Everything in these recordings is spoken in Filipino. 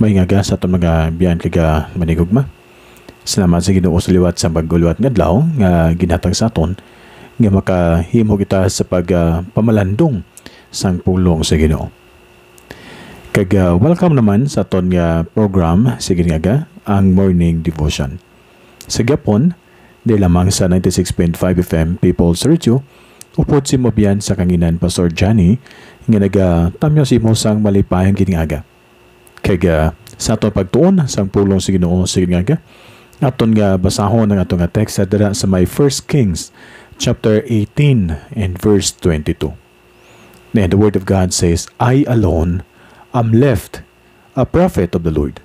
May nga gas ato mga biyan kaga manigugma. Salamat sa ginoo sa liwat sa pagguliwat nga adlaw nga ginatag sa aton nga makahimo kita sa pagpamalandong ah, uh, sang pulong sa ginoo. Kag welcome naman sa aton nga program sige nga ga ang morning devotion. Sa gapon, di lamang sa 96.5 FM People's Radio, upot si Mobian sa kanginan Pastor Johnny nga nagatamyo si mo sang malipayan aga kag uh, sa ato pagtuon sang pulong si Ginoo sige nga ka aton nga basahon ang ato nga text sa dira sa may 1 Kings chapter 18 and verse 22 and the word of God says I alone am left a prophet of the Lord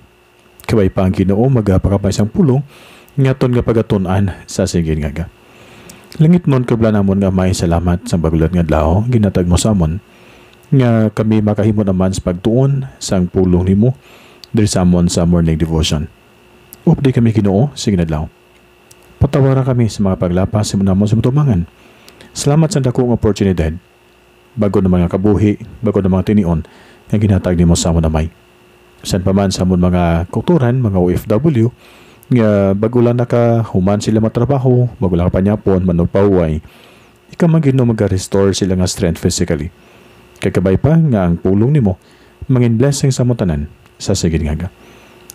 kay pa ang Ginoo magapakabay sang pulong nga aton nga pagatunan sa sige nga ka Langit nun kabla namon nga may salamat sa bagulat nga dlaw ginatag mo sa amon nga kami makahimo naman sa pagtuon sa pulong nimo diri sa amon sa morning devotion. Updi kami Ginoo sa ginadlaw. Patawaran kami sa mga paglapas sa munamon sa mutumangan. Salamat sa dakong oportunidad bago ng mga kabuhi, bago ng mga tinion nga ginatag nimo sa amon namay. San pa man sa amon mga kulturan, mga OFW nga bago lang nakahuman sila matrabaho, bago lang kapanyapon, manupaway, ikaw man Ginoo mag-restore sila nga strength physically Kakabay pa nga ang pulong nimo, mangin blessing sa mutanan sa sigid nga ka.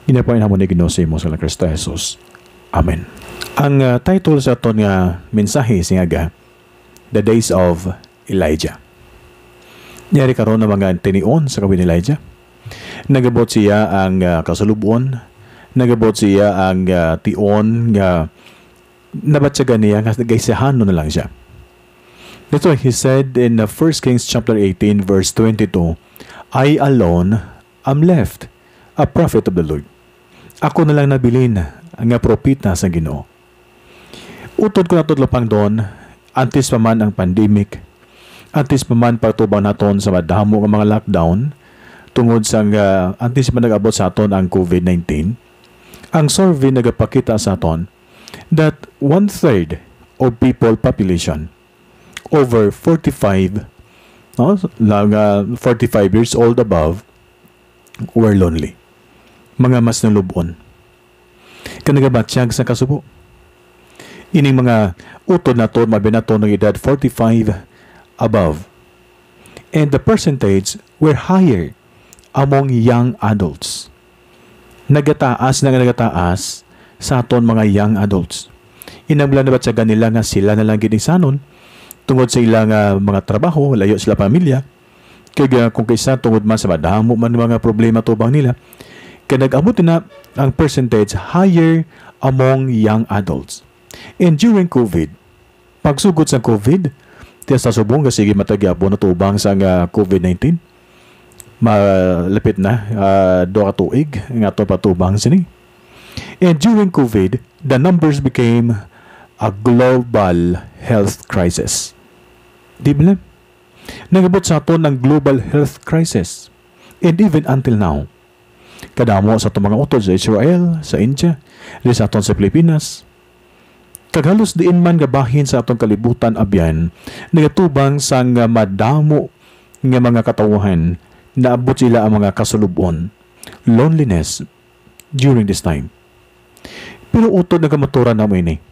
Ginapain hamo ni Ginoo sa imo sa Kristo Jesus. Amen. Ang uh, title sa aton nga mensahe sinaga The Days of Elijah. Niyari karon na mga tinion sa kawin ni Elijah. Nagabot siya ang uh, kasalubon, nagabot siya ang uh, ah, tion nga uh, nabatsagan niya nga gaysahanon na lang siya That's why he said in 1 uh, Kings chapter 18 verse 22, I alone am left, a prophet of the Lord. Ako na lang nabilin nga propita sa Ginoo. Utod ko na tudlo pang doon, antes pa man ang pandemic, antes pa man pagtubang naton sa madamo nga mga lockdown, tungod sa uh, antes pa nag-abot sa aton ang COVID-19, ang survey nagapakita sa aton that one-third of people population over 45, no? Laga 45 years old above were lonely. Mga mas nalubon. Kanagabatsyag sa kasubo. Ining mga utod na to, mabinato ng edad 45 above. And the percentage were higher among young adults. Nagataas na nagataas sa aton mga young adults. Inamlan na ba nila nga sila na lang ginisanon tungod sa ilang uh, mga trabaho, layo sila pamilya. Kaya kung kaysa tungod man sa mo man mga problema tubang nila, kaya nag-abot na ang percentage higher among young adults. And during COVID, pagsugot sa COVID, tiya sa subong kasi matagyabo na tubang sa uh, COVID-19, malapit na uh, do tuig nga to patubang sini. And during COVID, the numbers became a global health crisis. Di ba? Nagabot sa aton ng global health crisis. And even until now, kadamo sa itong mga utod sa Israel, sa India, di sa aton sa Pilipinas, kaghalos diin man gabahin sa atong kalibutan abyan, nagatubang sa nga madamo nga mga katawuhan naabot sila ang mga kasulubon, loneliness during this time. Pero utod na kamaturan na mo ini.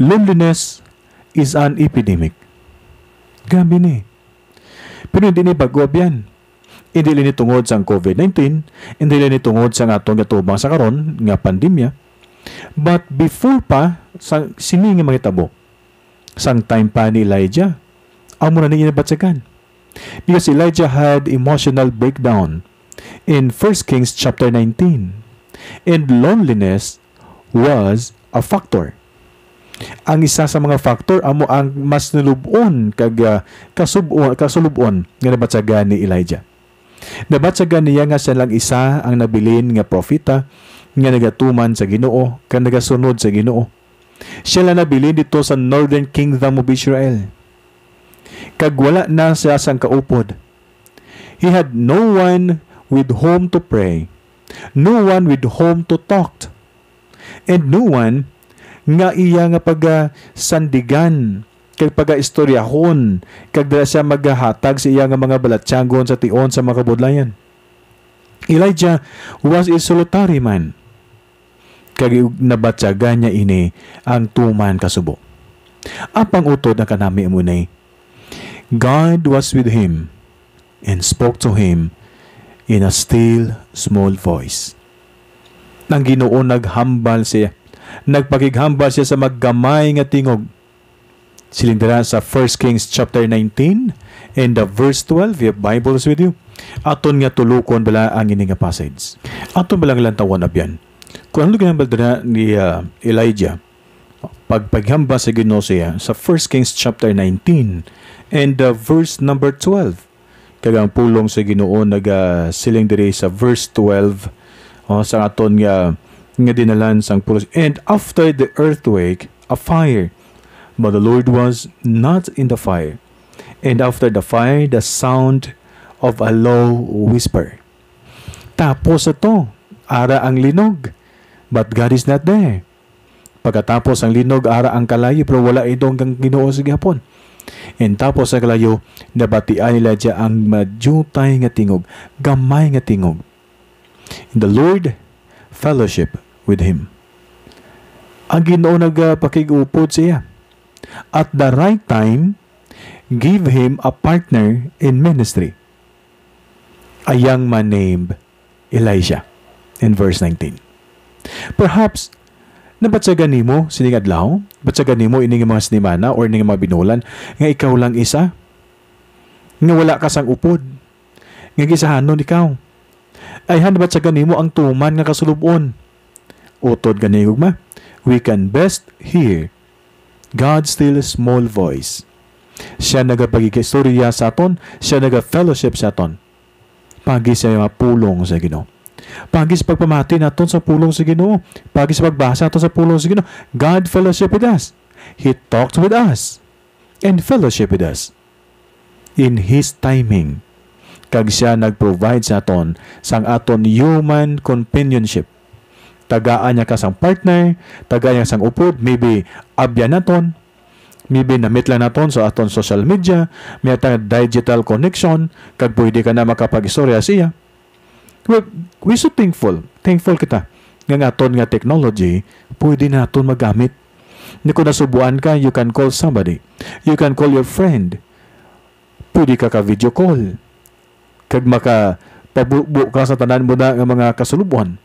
Loneliness is an epidemic. Gabi ni. Pero hindi ni bagob yan. Hindi ni tungod sa COVID-19, hindi ni tungod sa atong gatubang sa karon nga pandemya. But before pa, sa, sini nga mga tabo, sang time pa ni Elijah, amo na niya batsagan. Because Elijah had emotional breakdown in 1 Kings chapter 19. And loneliness was a factor ang isa sa mga factor amo ang mas nalubon kag uh, kasubon kasulubon nga nabatsagan ni Elijah. Nabatsagan niya nga siya lang isa ang nabilin nga propeta nga nagatuman sa Ginoo kag nagasunod sa Ginoo. Siya lang nabilin dito sa Northern Kingdom of Israel. Kag wala na siya sang kaupod. He had no one with whom to pray, no one with whom to talk, and no one nga iya nga paga sandigan kay paga istoryahon kag dala siya magahatag sa iya nga mga balatsyagon sa tion sa mga kabudlayan. Elijah was a solitary man. Kag nabatsaga niya ini ang tuman kasubo. Apang utod na kanami munay. God was with him and spoke to him in a still small voice. Nang ginoon naghambal siya nagpakighamba siya sa maggamay nga tingog. Silindira sa 1 Kings chapter 19 and the verse 12, if Bible is with you. Aton nga tulukon bala ang ini nga passage. Aton bala nga lantawan abyan. Kung ano ginambal na ni uh, Elijah, pagpaghamba sa Ginoo siya sa 1 Kings chapter 19 and the uh, verse number 12 kagang pulong sa Ginoo naga uh, siling diri sa verse 12 oh, sa aton nga nga dinalan sang pulos. And after the earthquake, a fire. But the Lord was not in the fire. And after the fire, the sound of a low whisper. Tapos ito, ara ang linog. But God is not there. Pagkatapos ang linog, ara ang kalayo, pero wala ito hanggang ginoo sa gihapon. And tapos sa kalayo, nabatian nila dya ang madyutay nga tingog, gamay nga tingog. In the Lord, fellowship with him. Ang Ginoo nagpakigupod siya. At the right time, give him a partner in ministry. A young man named Elijah in verse 19. Perhaps nabatsagan nimo sining adlaw, batsagan nimo ining mga sinimana or ining mga binulan nga ikaw lang isa nga wala ka sang upod nga gisahanon ikaw. Ayhan nabatsagan nimo ang tuman nga kasulubon utod gani hugma we can best hear God still a small voice siya nagapagigistorya sa aton siya naga sa aton pagis siya mapulong sa Ginoo pagis pagpamati naton sa pulong sa Ginoo pagis pagbasa aton sa pulong sa Ginoo God fellowship with us He talks with us and fellowship with us in His timing kag siya nag-provide sa aton sang aton human companionship tagaan niya ka sang partner, tagaan niya sang upod, maybe abya naton, maybe na-meet lang naton sa aton social media, may atang digital connection, kag pwede ka na makapag-istorya siya. Well, we so thankful. Thankful kita nga nga aton nga technology, pwede na aton magamit. Ni kung nasubuan ka, you can call somebody. You can call your friend. Pwede ka ka-video call. Kag maka pabubo ka sa tanan mo na mga kasulubuan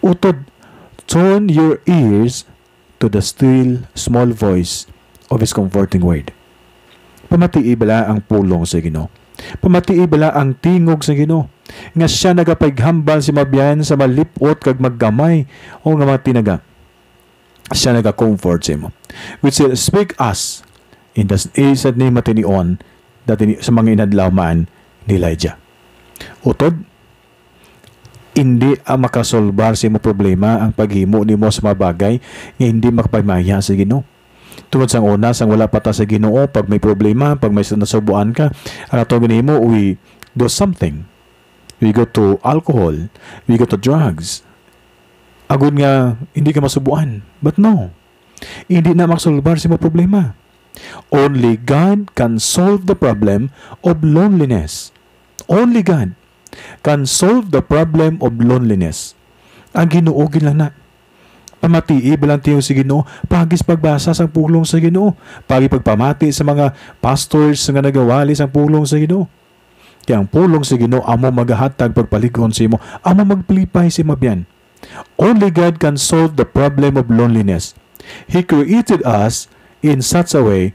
Utod, turn your ears to the still small voice of His comforting word. Pamatii bala ang pulong sa Ginoo. Pamatii bala ang tingog sa Ginoo nga siya nagapaghambal si mabiyan sa malipot kag maggamay o nga mga tinaga. Siya naga-comfort sa imo. Which will speak us in the isad ni matinion dati sa mga inadlaw man ni Elijah. Utod, hindi ang makasolbar sa imo problema ang paghimo nimo sa mga bagay nga hindi makapamaya sa Ginoo. Tungod sa una, sang wala pa ta sa Ginoo, pag may problema, pag may nasubuan ka, ang ato ginimo we do something. We go to alcohol, we go to drugs. Agud nga hindi ka masubuan. But no. Hindi na makasolbar sa mga problema. Only God can solve the problem of loneliness. Only God can solve the problem of loneliness. Ang ginoo gilana. Pamatii eh, ibalang tiyo si ginoo, pagis pagbasa sa pulong sa ginoo, pagi pagpamati sa mga pastors nga nagawali sa pulong sa ginoo. Kaya ang pulong sa ginoo, amo magahatag pagpaligon sa imo, amo magpalipay sa mabyan. Only God can solve the problem of loneliness. He created us in such a way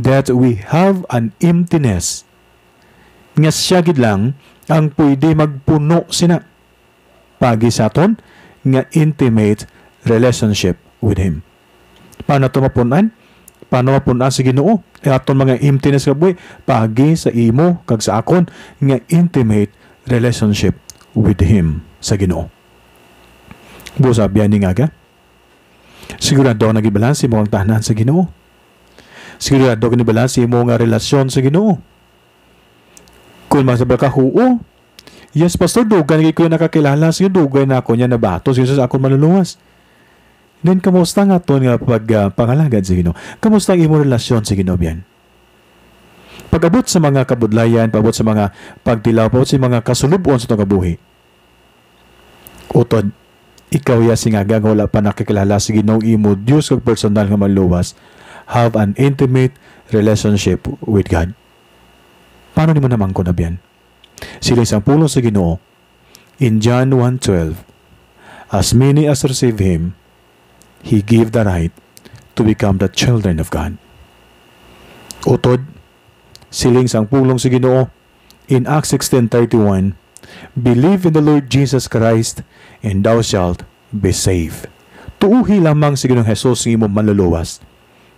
that we have an emptiness. Nga siya lang, ang pwede magpuno sina pagisaton nga intimate relationship with Him. Paano ito mapunan? Paano mapunan sa ginoo? E aton mga emptiness ka boy, pagi sa imo kag sa akon nga intimate relationship with Him sa ginoo. Busab yan nga ka? Sigurado ang nagibalansi mo ang tahanan sa ginoo. Sigurado ang nagibalansi mo nga relasyon sa ginoo kung masabal ka, oo. Oh. Yes, Pastor Dugan, hindi ko nakakilala. Sige, Dugan na ako niya nabato. Sige, sa ako manulungas. Then, kamusta nga to nga pag uh, pangalagad sa Ginoo? Kamusta ang imong relasyon sa Ginoo yan? Pag-abot sa mga kabudlayan, pag-abot sa mga pagdilaw, pag-abot sa mga kasulubon sa itong kabuhi. Utod, ikaw ya singagang wala pa nakikilala sa Ginoo imo Dios kag personal nga maluwas. Have an intimate relationship with God. Paano naman naman ko nabyan? Sila isang pulo sa ginoo. In John 1.12, As many as receive Him, He gave the right to become the children of God. Utod, siling sang pulong si Ginoo, in Acts 16.31, Believe in the Lord Jesus Christ, and thou shalt be saved. Tuuhi lamang si Ginoong Jesus ng imo manluluwas,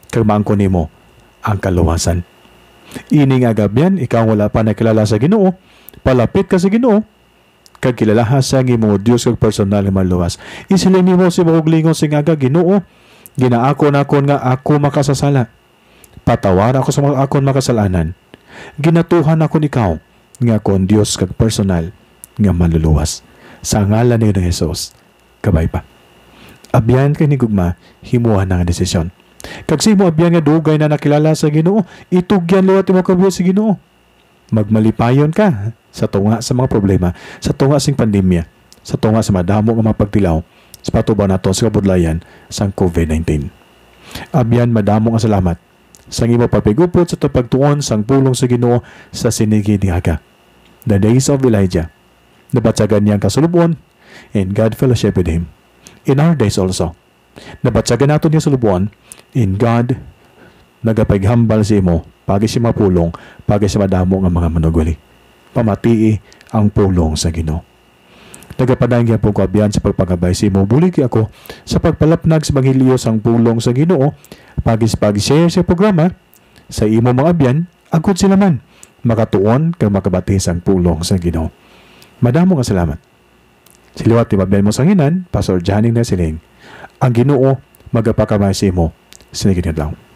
kay ko nimo ang kaluwasan. Ining agab yan, ikaw wala pa nakilala sa ginoo. Palapit ka sa ginoo. Kag kilalaha sa ngimo Dios kag personal maluwas. Isiling mo si mauglingon sing aga ginoo. Ginaako na ako nga ako makasasala. Patawara ako sa mga akon makasalanan. Ginatuhan ako ni ikaw nga kon Dios kag personal nga maluluwas. Sa ngalan ni Hesus. Kabay pa. Abyan kay ni Gugma, himuha ng desisyon. Kagsi mo abyan nga dugay na nakilala sa Ginoo, itugyan luwat imo kabuhi sa Ginoo. Magmalipayon ka sa tunga sa mga problema, sa tunga sing pandemya, sa tunga sa madamo nga mapagtilaw sa patuban nato sa kabudlayan sang COVID-19. Abyan madamo nga salamat sang imo papigupot sa pagtuon sang pulong sa Ginoo sa sinigi ni Haga. The days of Elijah. Nabatsagan niyang kasulubon and God fellowship with him. In our days also, Nabatsagan nato niya sa lubuan, in God, nagapaghambal si mo, pagi si mapulong, pagi si madamo nga mga manuguli. Pamatii ang pulong sa Ginoo. Tagapadayang po ko abiyan sa pagpagabay si mo. buliki ako sa pagpalapnag sa Banghilyo sang pulong sa Ginoo, pagis-pag-share sa programa, sa imo mga abyan, agod sila man, makatuon kag makabati sang pulong sa Ginoo. Madamo nga salamat. Siliwat ti mo sanginan, Pastor Janing Nesiling ang Ginoo magapakamay sa imo. Sinigid nga